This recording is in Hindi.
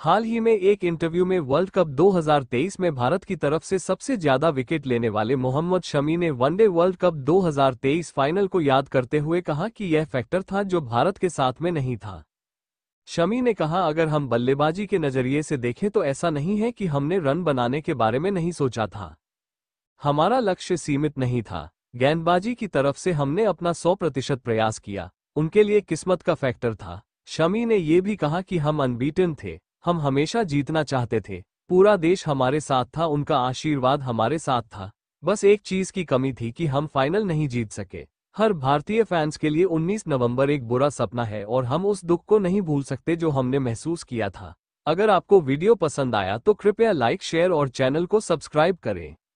हाल ही में एक इंटरव्यू में वर्ल्ड कप 2023 में भारत की तरफ से सबसे ज्यादा विकेट लेने वाले मोहम्मद शमी ने वनडे वर्ल्ड कप 2023 फाइनल को याद करते हुए कहा कि यह फैक्टर था जो भारत के साथ में नहीं था शमी ने कहा अगर हम बल्लेबाजी के नजरिए से देखें तो ऐसा नहीं है कि हमने रन बनाने के बारे में नहीं सोचा था हमारा लक्ष्य सीमित नहीं था गेंदबाजी की तरफ से हमने अपना सौ प्रतिशत प्रयास किया उनके लिए किस्मत का फैक्टर था शमी ने ये भी कहा कि हम अनबीटन थे हम हमेशा जीतना चाहते थे पूरा देश हमारे साथ था उनका आशीर्वाद हमारे साथ था बस एक चीज की कमी थी कि हम फाइनल नहीं जीत सके हर भारतीय फैंस के लिए 19 नवंबर एक बुरा सपना है और हम उस दुख को नहीं भूल सकते जो हमने महसूस किया था अगर आपको वीडियो पसंद आया तो कृपया लाइक शेयर और चैनल को सब्सक्राइब करें